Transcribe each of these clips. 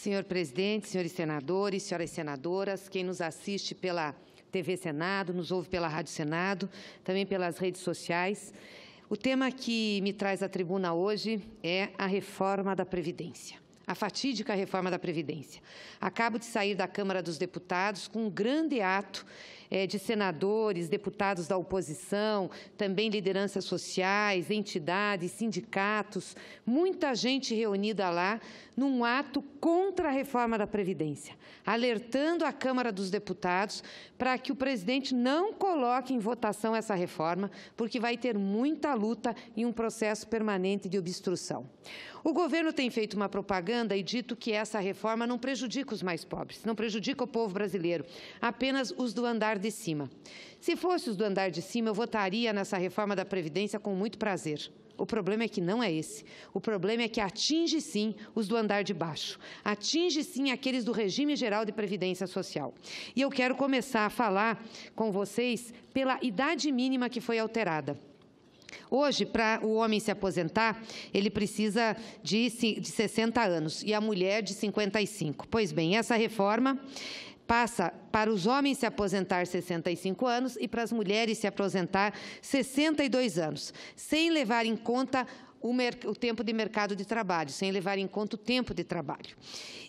Senhor presidente, senhores senadores, senhoras senadoras, quem nos assiste pela TV Senado, nos ouve pela Rádio Senado, também pelas redes sociais. O tema que me traz à tribuna hoje é a reforma da Previdência. A fatídica reforma da Previdência. Acabo de sair da Câmara dos Deputados com um grande ato é, de senadores, deputados da oposição, também lideranças sociais, entidades, sindicatos, muita gente reunida lá num ato contra a reforma da Previdência, alertando a Câmara dos Deputados para que o presidente não coloque em votação essa reforma, porque vai ter muita luta e um processo permanente de obstrução. O governo tem feito uma propaganda e dito que essa reforma não prejudica os mais pobres, não prejudica o povo brasileiro, apenas os do andar de cima. Se fosse os do andar de cima, eu votaria nessa reforma da Previdência com muito prazer. O problema é que não é esse. O problema é que atinge sim os do andar de baixo, atinge sim aqueles do regime geral de previdência social. E eu quero começar a falar com vocês pela idade mínima que foi alterada. Hoje, para o homem se aposentar, ele precisa de, de 60 anos e a mulher de 55. Pois bem, essa reforma passa para os homens se aposentar 65 anos e para as mulheres se aposentar 62 anos, sem levar em conta o, o, tempo de mercado de trabalho, sem levar em conta o tempo de trabalho.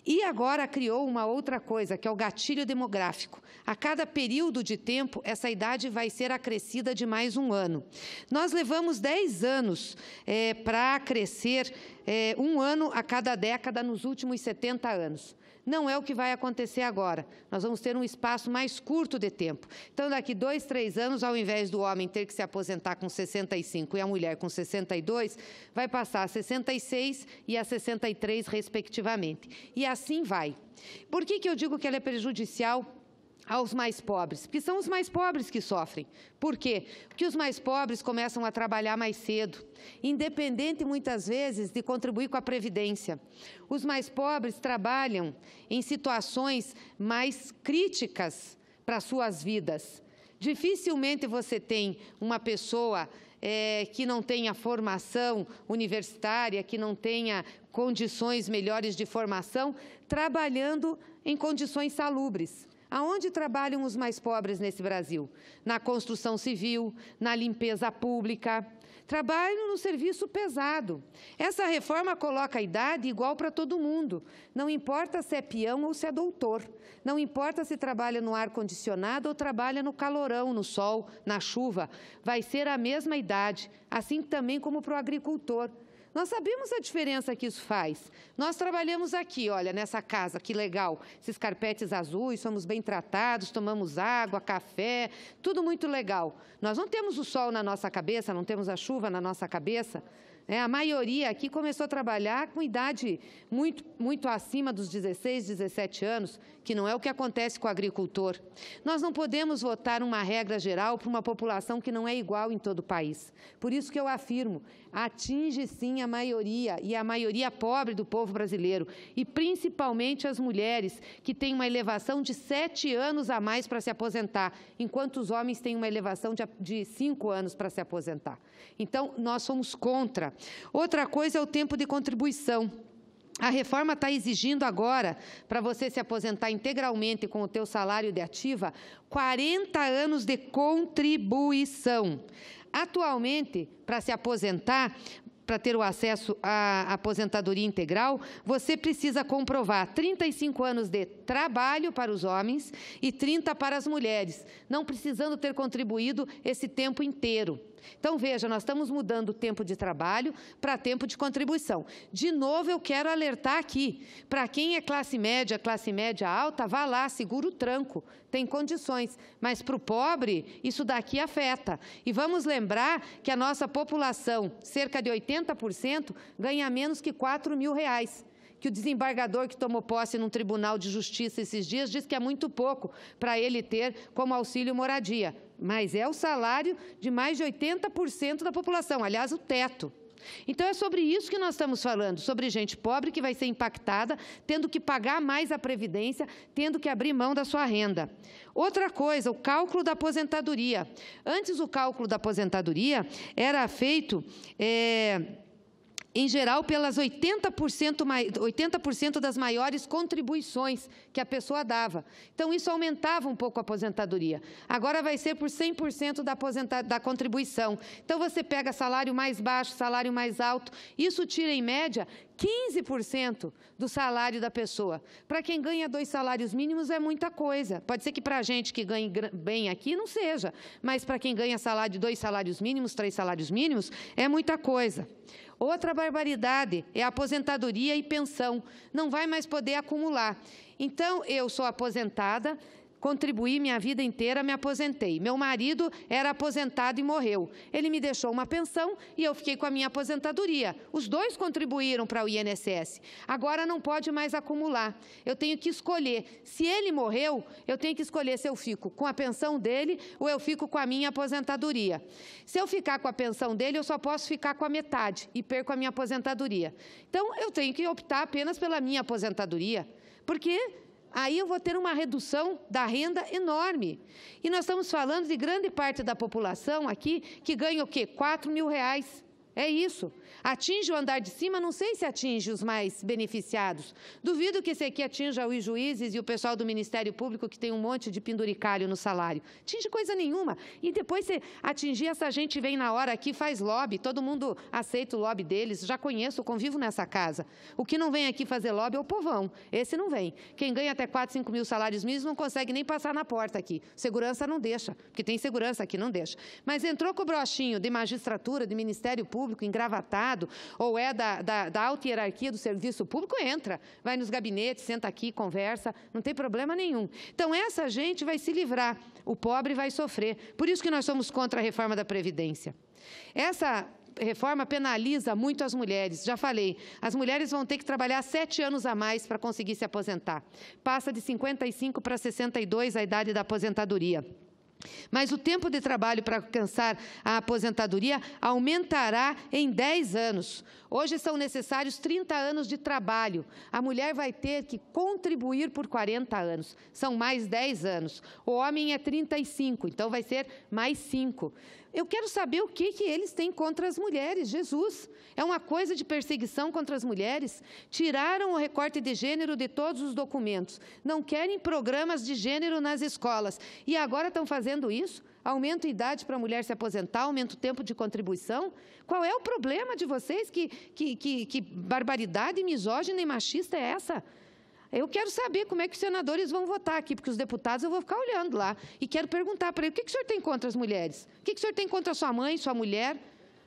E agora criou uma outra coisa, que é o gatilho demográfico. A cada período de tempo, essa idade vai ser acrescida de mais um ano. Nós levamos 10 anos é, para crescer é, um ano a cada década nos últimos 70 anos. Não é o que vai acontecer agora. Nós vamos ter um espaço mais curto de tempo. Então, daqui dois, três anos, ao invés do homem ter que se aposentar com 65 e a mulher com 62, vai passar a 66 e a 63, respectivamente. E assim vai. Por que, que eu digo que ela é prejudicial aos mais pobres, porque são os mais pobres que sofrem. Por quê? Porque os mais pobres começam a trabalhar mais cedo, independente muitas vezes de contribuir com a previdência. Os mais pobres trabalham em situações mais críticas para suas vidas. Dificilmente você tem uma pessoa é, que não tenha formação universitária, que não tenha condições melhores de formação, trabalhando em condições salubres. Aonde trabalham os mais pobres nesse Brasil? Na construção civil, na limpeza pública. Trabalham no serviço pesado. Essa reforma coloca a idade igual para todo mundo. Não importa se é peão ou se é doutor. Não importa se trabalha no ar-condicionado ou trabalha no calorão, no sol, na chuva. Vai ser a mesma idade, assim também como para o agricultor. Nós sabemos a diferença que isso faz. Nós trabalhamos aqui, olha, nessa casa, que legal, esses carpetes azuis, somos bem tratados, tomamos água, café, tudo muito legal. Nós não temos o sol na nossa cabeça, não temos a chuva na nossa cabeça. É, a maioria aqui começou a trabalhar com idade muito, muito acima dos 16, 17 anos, que não é o que acontece com o agricultor. Nós não podemos votar uma regra geral para uma população que não é igual em todo o país. Por isso que eu afirmo, atinge sim a maioria, e a maioria pobre do povo brasileiro, e principalmente as mulheres, que têm uma elevação de 7 anos a mais para se aposentar, enquanto os homens têm uma elevação de 5 anos para se aposentar. Então, nós somos contra Outra coisa é o tempo de contribuição. A reforma está exigindo agora, para você se aposentar integralmente com o teu salário de ativa, 40 anos de contribuição. Atualmente, para se aposentar, para ter o acesso à aposentadoria integral, você precisa comprovar 35 anos de trabalho para os homens e 30 para as mulheres, não precisando ter contribuído esse tempo inteiro. Então, veja, nós estamos mudando o tempo de trabalho para tempo de contribuição. De novo, eu quero alertar aqui, para quem é classe média, classe média alta, vá lá, segura o tranco, tem condições. Mas para o pobre, isso daqui afeta. E vamos lembrar que a nossa população, cerca de 80%, ganha menos que 4 mil reais que o desembargador que tomou posse num tribunal de justiça esses dias diz que é muito pouco para ele ter como auxílio moradia mas é o salário de mais de 80% da população, aliás, o teto. Então é sobre isso que nós estamos falando, sobre gente pobre que vai ser impactada, tendo que pagar mais a previdência, tendo que abrir mão da sua renda. Outra coisa, o cálculo da aposentadoria. Antes o cálculo da aposentadoria era feito é, em geral, pelas 80%, 80 das maiores contribuições que a pessoa dava. Então, isso aumentava um pouco a aposentadoria. Agora vai ser por 100% da, da contribuição. Então, você pega salário mais baixo, salário mais alto. Isso tira, em média, 15% do salário da pessoa. Para quem ganha dois salários mínimos é muita coisa. Pode ser que para a gente que ganhe bem aqui não seja, mas para quem ganha salário, dois salários mínimos, três salários mínimos, é muita coisa. Outra barbaridade é a aposentadoria e pensão. Não vai mais poder acumular. Então, eu sou aposentada, Contribuí minha vida inteira, me aposentei. Meu marido era aposentado e morreu. Ele me deixou uma pensão e eu fiquei com a minha aposentadoria. Os dois contribuíram para o INSS. Agora não pode mais acumular. Eu tenho que escolher. Se ele morreu, eu tenho que escolher se eu fico com a pensão dele ou eu fico com a minha aposentadoria. Se eu ficar com a pensão dele, eu só posso ficar com a metade e perco a minha aposentadoria. Então, eu tenho que optar apenas pela minha aposentadoria, porque aí eu vou ter uma redução da renda enorme. E nós estamos falando de grande parte da população aqui que ganha o quê? 4 mil reais é isso. Atinge o andar de cima, não sei se atinge os mais beneficiados. Duvido que esse aqui atinja os juízes e o pessoal do Ministério Público que tem um monte de penduricalho no salário. Atinge coisa nenhuma. E depois se atingir essa gente vem na hora aqui, faz lobby, todo mundo aceita o lobby deles, já conheço, convivo nessa casa. O que não vem aqui fazer lobby é o povão. Esse não vem. Quem ganha até 4, 5 mil salários mínimos não consegue nem passar na porta aqui. Segurança não deixa, porque tem segurança aqui, não deixa. Mas entrou com o brochinho de magistratura, de Ministério Público, público, engravatado, ou é da, da, da alta hierarquia do serviço público, entra, vai nos gabinetes, senta aqui, conversa, não tem problema nenhum. Então, essa gente vai se livrar, o pobre vai sofrer. Por isso que nós somos contra a reforma da Previdência. Essa reforma penaliza muito as mulheres. Já falei, as mulheres vão ter que trabalhar sete anos a mais para conseguir se aposentar. Passa de 55 para 62 a idade da aposentadoria. Mas o tempo de trabalho para alcançar a aposentadoria aumentará em 10 anos. Hoje são necessários 30 anos de trabalho. A mulher vai ter que contribuir por 40 anos. São mais 10 anos. O homem é 35, então vai ser mais 5 eu quero saber o que, que eles têm contra as mulheres. Jesus, é uma coisa de perseguição contra as mulheres? Tiraram o recorte de gênero de todos os documentos. Não querem programas de gênero nas escolas. E agora estão fazendo isso? Aumento a idade para a mulher se aposentar, aumento o tempo de contribuição? Qual é o problema de vocês? Que, que, que, que barbaridade misógina e machista é essa? Eu quero saber como é que os senadores vão votar aqui, porque os deputados eu vou ficar olhando lá. E quero perguntar para ele, o que, que o senhor tem contra as mulheres? O que, que o senhor tem contra a sua mãe, sua mulher?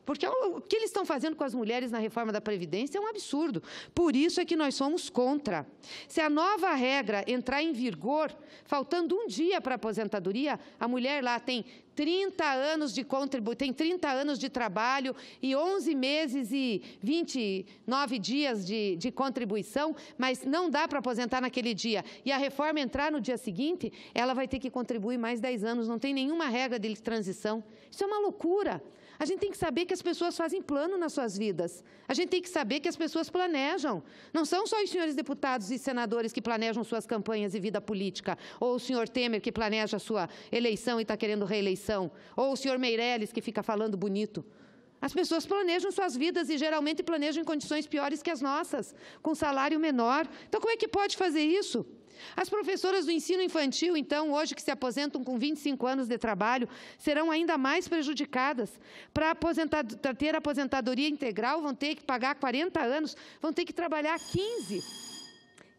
Porque o que eles estão fazendo com as mulheres na reforma da Previdência é um absurdo. Por isso é que nós somos contra. Se a nova regra entrar em vigor, faltando um dia para a aposentadoria, a mulher lá tem 30 anos de contribuição, tem 30 anos de trabalho e 11 meses e 29 dias de, de contribuição, mas não dá para aposentar naquele dia. E a reforma entrar no dia seguinte, ela vai ter que contribuir mais 10 anos, não tem nenhuma regra de transição. Isso é uma loucura. A gente tem que saber que as pessoas fazem plano nas suas vidas. A gente tem que saber que as pessoas planejam. Não são só os senhores deputados e senadores que planejam suas campanhas e vida política, ou o senhor Temer que planeja a sua eleição e está querendo reeleição, ou o senhor Meirelles que fica falando bonito. As pessoas planejam suas vidas e geralmente planejam em condições piores que as nossas, com salário menor. Então, como é que pode fazer isso? As professoras do ensino infantil, então, hoje que se aposentam com 25 anos de trabalho, serão ainda mais prejudicadas. Para aposentado, ter aposentadoria integral, vão ter que pagar 40 anos, vão ter que trabalhar 15,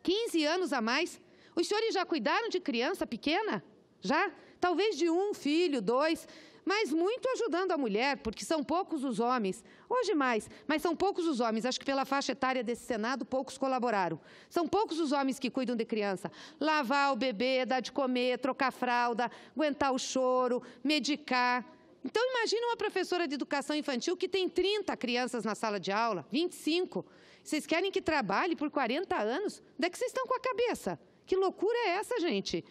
15 anos a mais. Os senhores já cuidaram de criança pequena? Já? Talvez de um filho, dois mas muito ajudando a mulher, porque são poucos os homens, hoje mais, mas são poucos os homens, acho que pela faixa etária desse Senado, poucos colaboraram. São poucos os homens que cuidam de criança. Lavar o bebê, dar de comer, trocar fralda, aguentar o choro, medicar. Então, imagina uma professora de educação infantil que tem 30 crianças na sala de aula, 25. Vocês querem que trabalhe por 40 anos? Onde é que vocês estão com a cabeça? Que loucura é essa, gente?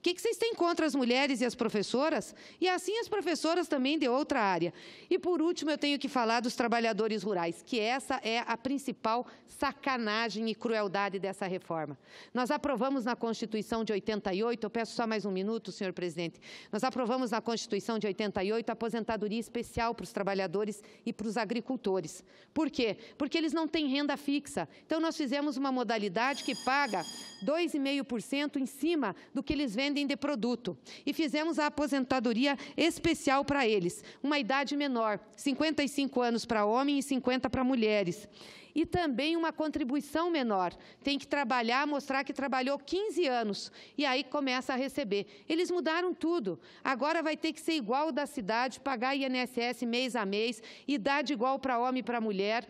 O que, que, vocês têm contra as mulheres e as professoras? E assim as professoras também de outra área. E por último, eu tenho que falar dos trabalhadores rurais, que essa é a principal sacanagem e crueldade dessa reforma. Nós aprovamos na Constituição de 88, eu peço só mais um minuto, senhor presidente. Nós aprovamos na Constituição de 88 a aposentadoria especial para os trabalhadores e para os agricultores. Por quê? Porque eles não têm renda fixa. Então nós fizemos uma modalidade que paga 2,5% em cima do que eles vendem de produto. E fizemos a aposentadoria especial para eles, uma idade menor, 55 anos para homem e 50 para mulheres e também uma contribuição menor. Tem que trabalhar, mostrar que trabalhou 15 anos e aí começa a receber. Eles mudaram tudo. Agora vai ter que ser igual da cidade, pagar INSS mês a mês, idade igual para homem e para mulher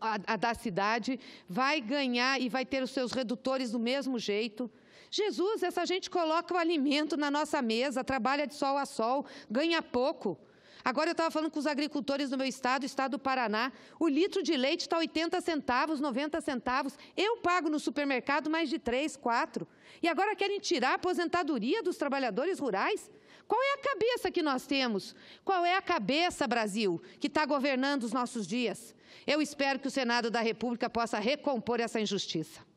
a, a da cidade, vai ganhar e vai ter os seus redutores do mesmo jeito. Jesus, essa gente coloca o alimento na nossa mesa, trabalha de sol a sol, ganha pouco. Agora eu estava falando com os agricultores do meu estado, estado do Paraná, o litro de leite está 80 centavos, 90 centavos. Eu pago no supermercado mais de 3, 4. E agora querem tirar a aposentadoria dos trabalhadores rurais? Qual é a cabeça que nós temos? Qual é a cabeça, Brasil, que está governando os nossos dias? Eu espero que o Senado da República possa recompor essa injustiça.